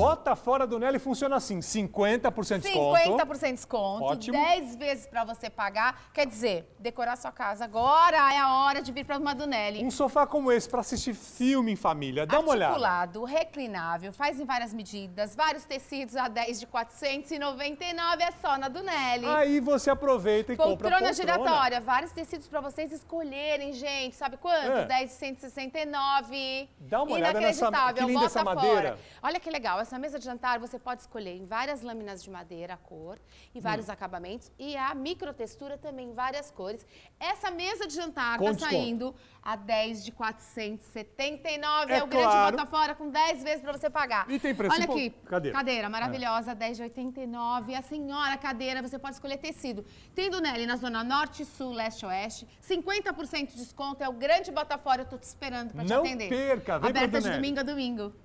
Bota fora do Nelly funciona assim: 50% de desconto. 50% de desconto. Ótimo. 10 vezes para você pagar. Quer dizer, decorar sua casa agora é a hora de vir para uma do Nelly. Um sofá como esse para assistir filme em família. Dá uma olhada. Articulado, reclinável, faz em várias medidas, vários tecidos a 10 de 499 é só na do Nelly. Aí você aproveita e poltrona compra poltrona. giratória, vários tecidos para vocês escolherem, gente. Sabe quanto? É. 10 de 169. Dá uma olhada nessa, que linda essa madeira. Fora. Olha que legal essa mesa de jantar você pode escolher em várias lâminas de madeira a cor, e hum. vários hum. acabamentos e a microtextura também em várias cores. Essa mesa de jantar está saindo a 10 de 479. É, é o claro. grande bota fora com 10 vezes para você pagar. E tem preço Olha aqui, cadeira. cadeira é. maravilhosa, é. 10 de 89. A senhora cadeira, você pode escolher tecido. Tendo Nelly na zona norte, sul, leste, oeste, 50% de desconto. É o grande bota fora, eu tô te esperando para te atender. Não perca, vem Aberta de domingo a domingo.